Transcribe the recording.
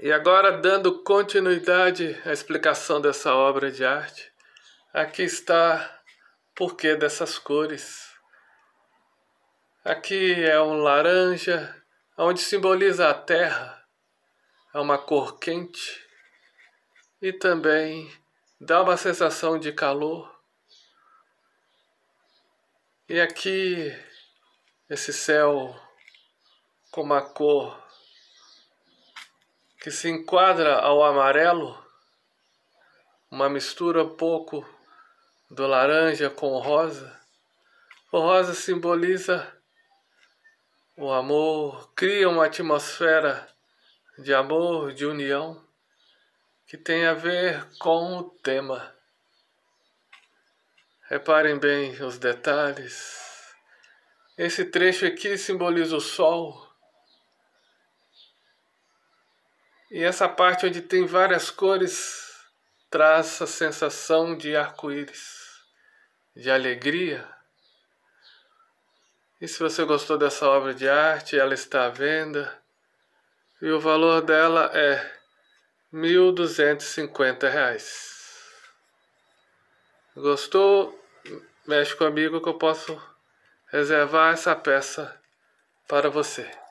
E agora, dando continuidade à explicação dessa obra de arte, aqui está o porquê dessas cores. Aqui é um laranja, onde simboliza a terra, é uma cor quente e também dá uma sensação de calor. E aqui, esse céu com uma cor que se enquadra ao amarelo, uma mistura pouco do laranja com o rosa. O rosa simboliza o amor, cria uma atmosfera de amor, de união, que tem a ver com o tema. Reparem bem os detalhes. Esse trecho aqui simboliza o sol, E essa parte onde tem várias cores traz a sensação de arco-íris, de alegria. E se você gostou dessa obra de arte, ela está à venda. E o valor dela é R$ 1.250. Gostou? Mexe comigo que eu posso reservar essa peça para você.